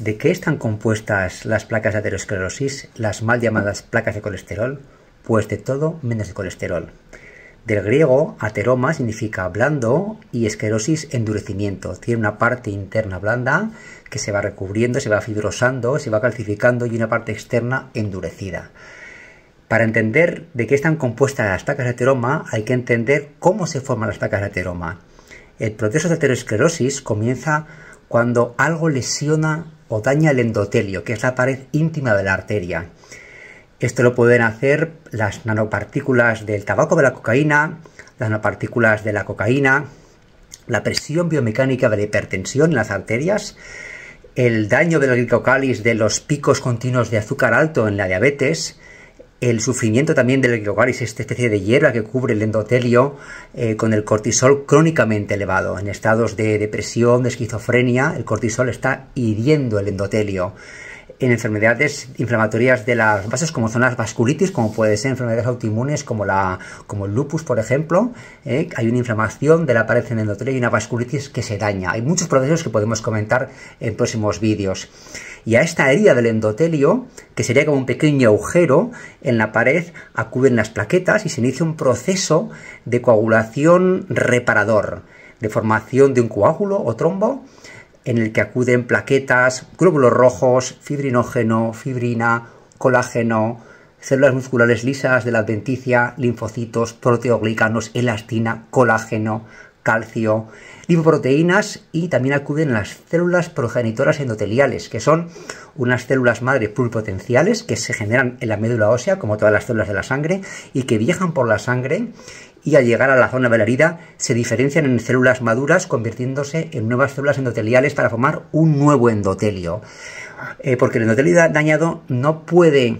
¿De qué están compuestas las placas de aterosclerosis, las mal llamadas placas de colesterol? Pues de todo menos de colesterol. Del griego, ateroma significa blando y esclerosis endurecimiento. Tiene una parte interna blanda que se va recubriendo, se va fibrosando, se va calcificando y una parte externa endurecida. Para entender de qué están compuestas las placas de ateroma, hay que entender cómo se forman las placas de ateroma. El proceso de aterosclerosis comienza cuando algo lesiona o daña el endotelio, que es la pared íntima de la arteria. Esto lo pueden hacer las nanopartículas del tabaco de la cocaína, las nanopartículas de la cocaína, la presión biomecánica de la hipertensión en las arterias, el daño del glicocalis de los picos continuos de azúcar alto en la diabetes, el sufrimiento también del es esta especie de hierba que cubre el endotelio eh, con el cortisol crónicamente elevado. En estados de depresión, de esquizofrenia, el cortisol está hiriendo el endotelio en enfermedades inflamatorias de las bases como zonas vasculitis, como puede ser enfermedades autoinmunes como, la, como el lupus, por ejemplo. ¿eh? Hay una inflamación de la pared en endotelio y una vasculitis que se daña. Hay muchos procesos que podemos comentar en próximos vídeos. Y a esta herida del endotelio, que sería como un pequeño agujero en la pared, acuden las plaquetas y se inicia un proceso de coagulación reparador, de formación de un coágulo o trombo en el que acuden plaquetas, glóbulos rojos, fibrinógeno, fibrina, colágeno, células musculares lisas de la adventicia, linfocitos, proteoglicanos, elastina, colágeno, calcio, lipoproteínas y también acuden las células progenitoras endoteliales, que son unas células madre pluripotenciales que se generan en la médula ósea, como todas las células de la sangre, y que viajan por la sangre y al llegar a la zona de la herida se diferencian en células maduras, convirtiéndose en nuevas células endoteliales para formar un nuevo endotelio. Eh, porque el endotelio dañado no puede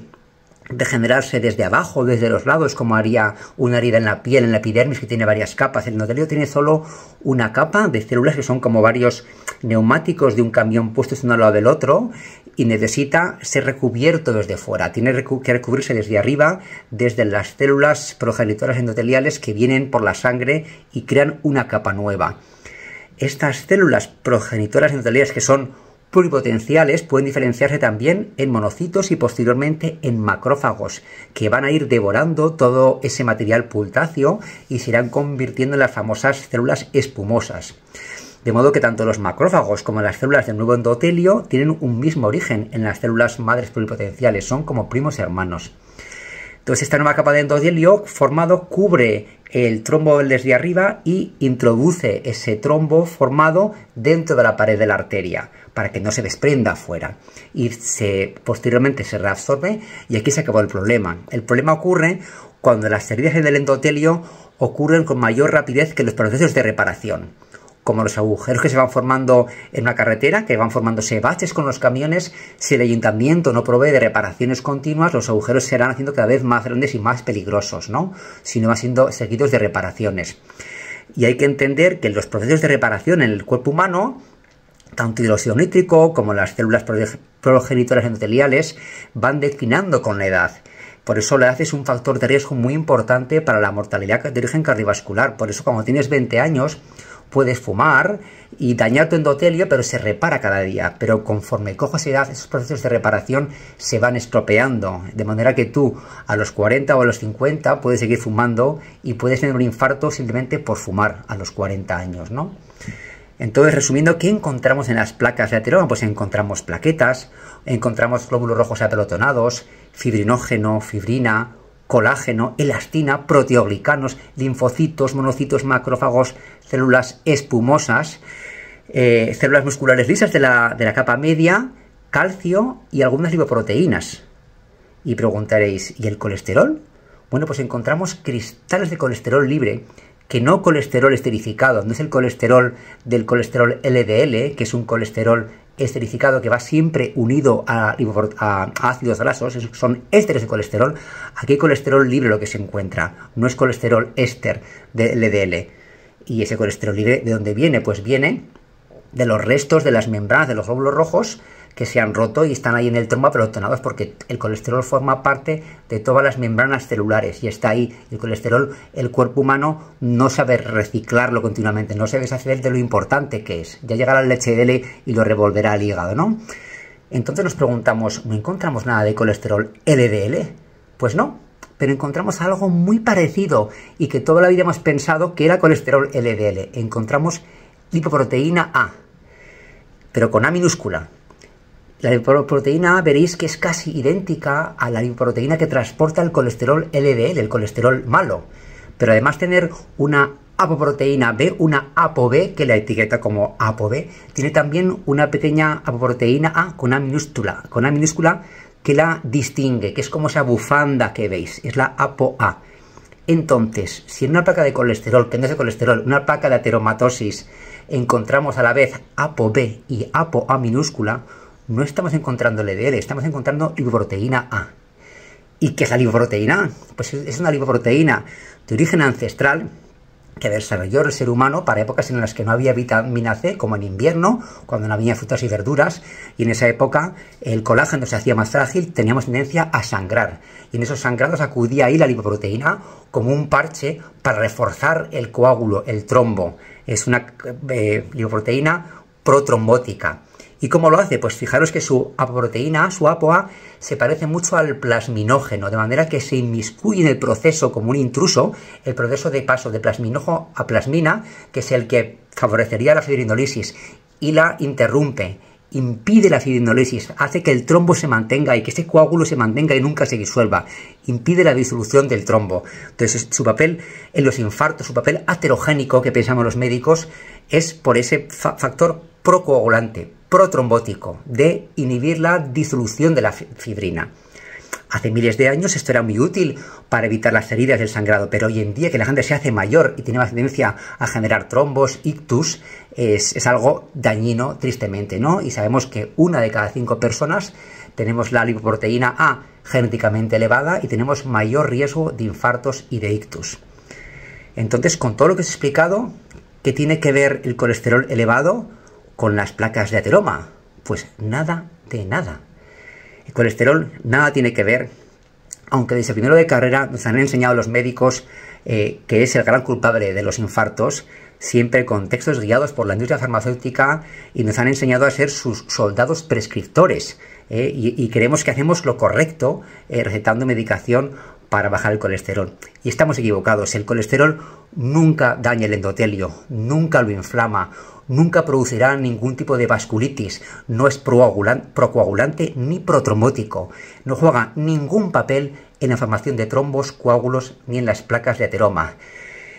de desde abajo, desde los lados, como haría una herida en la piel, en la epidermis, que tiene varias capas. El endotelio tiene solo una capa de células que son como varios neumáticos de un camión puestos uno al lado del otro y necesita ser recubierto desde fuera. Tiene que recubrirse desde arriba, desde las células progenitoras endoteliales que vienen por la sangre y crean una capa nueva. Estas células progenitoras endoteliales que son pluripotenciales pueden diferenciarse también en monocitos y posteriormente en macrófagos, que van a ir devorando todo ese material pultáceo y se irán convirtiendo en las famosas células espumosas. De modo que tanto los macrófagos como las células del nuevo endotelio tienen un mismo origen en las células madres pluripotenciales, son como primos hermanos. Entonces esta nueva capa de endotelio formado cubre el trombo desde arriba y introduce ese trombo formado dentro de la pared de la arteria para que no se desprenda afuera y se, posteriormente se reabsorbe y aquí se acabó el problema. El problema ocurre cuando las heridas en el endotelio ocurren con mayor rapidez que los procesos de reparación como los agujeros que se van formando en una carretera, que van formándose baches con los camiones, si el ayuntamiento no provee de reparaciones continuas, los agujeros se irán haciendo cada vez más grandes y más peligrosos, ¿no? Si no van siendo seguidos de reparaciones. Y hay que entender que los procesos de reparación en el cuerpo humano, tanto el óxido nítrico como las células progenitoras endoteliales, van declinando con la edad. Por eso la edad es un factor de riesgo muy importante para la mortalidad de origen cardiovascular. Por eso cuando tienes 20 años, puedes fumar y dañar tu endotelio, pero se repara cada día. Pero conforme cojas edad, esos procesos de reparación se van estropeando. De manera que tú a los 40 o a los 50 puedes seguir fumando y puedes tener un infarto simplemente por fumar a los 40 años, ¿no? Entonces, resumiendo, ¿qué encontramos en las placas de ateroma? Pues encontramos plaquetas, encontramos glóbulos rojos apelotonados, fibrinógeno, fibrina, colágeno, elastina, proteoglicanos, linfocitos, monocitos, macrófagos, células espumosas, eh, células musculares lisas de la, de la capa media, calcio y algunas lipoproteínas. Y preguntaréis, ¿y el colesterol? Bueno, pues encontramos cristales de colesterol libre, que no colesterol esterificado, no es el colesterol del colesterol LDL, que es un colesterol esterificado que va siempre unido a, ácidos grasos, son ésteres de colesterol, aquí hay colesterol libre lo que se encuentra, no es colesterol éster de LDL. ¿Y ese colesterol libre de dónde viene? Pues viene de los restos de las membranas de los glóbulos rojos que se han roto y están ahí en el trombo apelotonados porque el colesterol forma parte de todas las membranas celulares y está ahí. El colesterol, el cuerpo humano no sabe reciclarlo continuamente, no sabe deshacer de lo importante que es. Ya llegará el HDL y lo revolverá al hígado, ¿no? Entonces nos preguntamos, ¿no encontramos nada de colesterol LDL? Pues no, pero encontramos algo muy parecido y que toda la vida hemos pensado que era colesterol LDL. Encontramos lipoproteína A, pero con A minúscula. La lipoproteína veréis que es casi idéntica a la lipoproteína que transporta el colesterol LDL, el colesterol malo, pero además tener una apoproteína B, una ApoB, que la etiqueta como ApoB, tiene también una pequeña apoproteína A con una minúscula, con una minúscula que la distingue, que es como esa bufanda que veis, es la ApoA. Entonces, si en una placa de colesterol, que no es de colesterol, una placa de ateromatosis, encontramos a la vez ApoB y ApoA minúscula, no estamos encontrando LDL, e estamos encontrando lipoproteína A. ¿Y qué es la lipoproteína Pues es una lipoproteína de origen ancestral que desarrolló el ser humano para épocas en las que no había vitamina C, como en invierno, cuando no había frutas y verduras, y en esa época el colágeno se hacía más frágil, teníamos tendencia a sangrar, y en esos sangrados acudía ahí la lipoproteína como un parche para reforzar el coágulo, el trombo. Es una eh, lipoproteína protrombótica ¿Y cómo lo hace? Pues fijaros que su apoproteína, su APOA, se parece mucho al plasminógeno, de manera que se inmiscuye en el proceso como un intruso, el proceso de paso de plasminojo a plasmina, que es el que favorecería la fibrinolisis, y la interrumpe, impide la fibrinolisis, hace que el trombo se mantenga y que ese coágulo se mantenga y nunca se disuelva, impide la disolución del trombo. Entonces, su papel en los infartos, su papel aterogénico que pensamos los médicos, es por ese factor procoagulante, protrombótico, de inhibir la disolución de la fibrina. Hace miles de años esto era muy útil para evitar las heridas del sangrado, pero hoy en día que la gente se hace mayor y tiene más tendencia a generar trombos, ictus, es, es algo dañino tristemente, ¿no? Y sabemos que una de cada cinco personas tenemos la lipoproteína A genéticamente elevada y tenemos mayor riesgo de infartos y de ictus. Entonces, con todo lo que os he explicado, ¿qué tiene que ver el colesterol elevado con las placas de ateroma? Pues nada de nada. El colesterol nada tiene que ver, aunque desde el primero de carrera nos han enseñado los médicos eh, que es el gran culpable de los infartos, siempre con textos guiados por la industria farmacéutica y nos han enseñado a ser sus soldados prescriptores. Eh, y, creemos que hacemos lo correcto eh, recetando medicación para bajar el colesterol. Y estamos equivocados, el colesterol nunca daña el endotelio, nunca lo inflama, nunca producirá ningún tipo de vasculitis, no es procoagulante ni protrombótico, no juega ningún papel en la formación de trombos, coágulos ni en las placas de ateroma.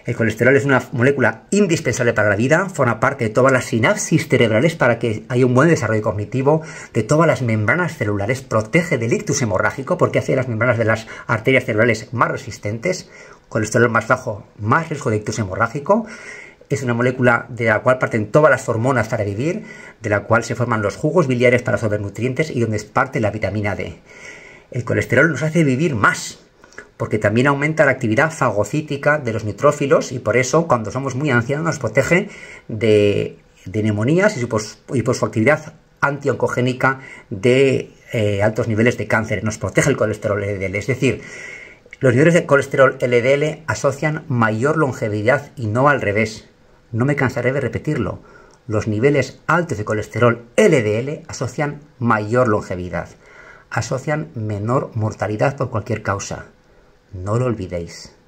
El colesterol es una molécula indispensable para la vida, forma parte de todas las sinapsis cerebrales para que haya un buen desarrollo cognitivo, de todas las membranas celulares, protege del ictus hemorrágico porque hace las membranas de las arterias cerebrales más resistentes, colesterol más bajo, más riesgo de ictus hemorrágico, es una molécula de la cual parten todas las hormonas para vivir, de la cual se forman los jugos biliares para sobrenutrientes y donde parte la vitamina D. El colesterol nos hace vivir más, porque también aumenta la actividad fagocítica de los nitrófilos y por eso cuando somos muy ancianos nos protege de, neumonías pues, y por, su actividad antioncogénica de eh, altos niveles de cáncer. Nos protege el colesterol LDL. Es decir, los niveles de colesterol LDL asocian mayor longevidad y no al revés. No me cansaré de repetirlo. Los niveles altos de colesterol LDL asocian mayor longevidad, asocian menor mortalidad por cualquier causa no lo olvidéis.